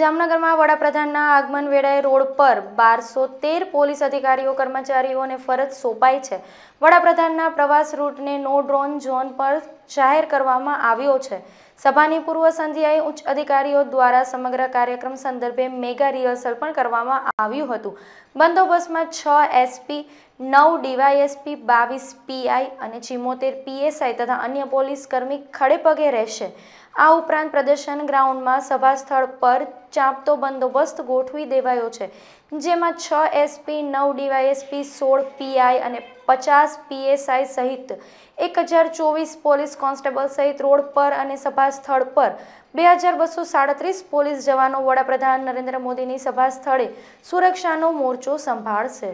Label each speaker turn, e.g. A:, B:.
A: જામનગરમાં વડાપ્રધાનના આગમન વેળાએ રોડ પર બારસો તેર પોલીસ અધિકારીઓ કર્મચારીઓને ફરજ સોંપાઈ છે વડાપ્રધાનના પ્રવાસ રૂટને નો ડ્રોન ઝોન પર જાહેર કરવામાં આવ્યો છે સભાની પૂર્વ સંધ્યાએ ઉચ્ચ અધિકારીઓ દ્વારા સમગ્ર કાર્યક્રમ સંદર્ભે મેગા રિહર્સલ પણ કરવામાં આવ્યું હતું બંદોબસ્તમાં છ એસપી નવ ડીવાયએસપી બાવીસ પીઆઈ અને ચિમોતેર પીએસઆઈ તથા અન્ય પોલીસ કર્મી ખડેપગે રહેશે આ ઉપરાંત પ્રદર્શન ગ્રાઉન્ડમાં સભા સ્થળ પર ચાંપતો બંદોબસ્ત ગોઠવી દેવાયો છે જેમાં છ એસપી નવ ડીવાયએસપી સોળ પીઆઈ અને પચાસ પીએસઆઈ સહિત એક હજાર ચોવીસ પોલીસ કોન્સ્ટેબલ સહિત રોડ પર અને સભા સ્થળ પર બે હજાર બસો સાડત્રીસ પોલીસ જવાનો વડાપ્રધાન નરેન્દ્ર મોદીની સભા સ્થળે સુરક્ષાનો મોરચો સંભાળશે